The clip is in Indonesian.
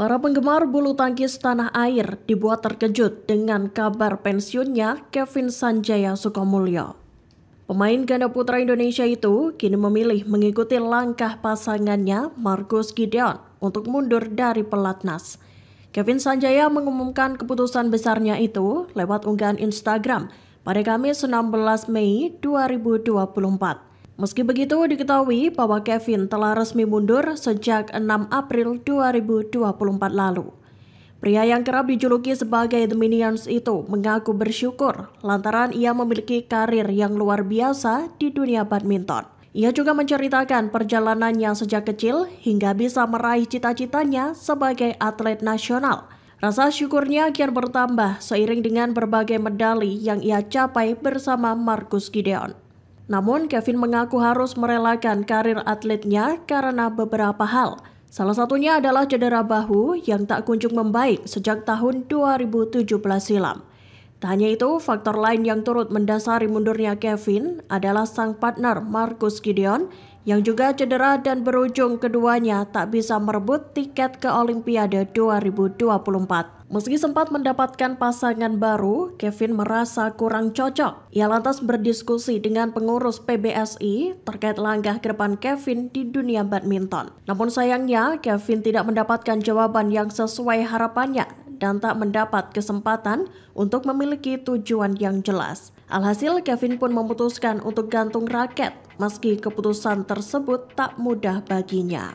Para penggemar bulu tangkis tanah air dibuat terkejut dengan kabar pensiunnya Kevin Sanjaya Sukamulyo. Pemain ganda putra Indonesia itu kini memilih mengikuti langkah pasangannya Marcus Gideon untuk mundur dari pelatnas. Kevin Sanjaya mengumumkan keputusan besarnya itu lewat unggahan Instagram pada Kamis 16 Mei 2024. Meski begitu, diketahui bahwa Kevin telah resmi mundur sejak 6 April 2024 lalu. Pria yang kerap dijuluki sebagai The Minions itu mengaku bersyukur lantaran ia memiliki karir yang luar biasa di dunia badminton. Ia juga menceritakan perjalanannya sejak kecil hingga bisa meraih cita-citanya sebagai atlet nasional. Rasa syukurnya kian bertambah seiring dengan berbagai medali yang ia capai bersama Marcus Gideon. Namun Kevin mengaku harus merelakan karir atletnya karena beberapa hal. Salah satunya adalah cedera bahu yang tak kunjung membaik sejak tahun 2017 silam. Tak hanya itu, faktor lain yang turut mendasari mundurnya Kevin adalah sang partner Marcus Gideon yang juga cedera dan berujung keduanya tak bisa merebut tiket ke Olimpiade 2024. Meski sempat mendapatkan pasangan baru, Kevin merasa kurang cocok. Ia lantas berdiskusi dengan pengurus PBSI terkait langkah ke depan Kevin di dunia badminton. Namun sayangnya, Kevin tidak mendapatkan jawaban yang sesuai harapannya dan tak mendapat kesempatan untuk memiliki tujuan yang jelas. Alhasil, Kevin pun memutuskan untuk gantung raket, meski keputusan tersebut tak mudah baginya.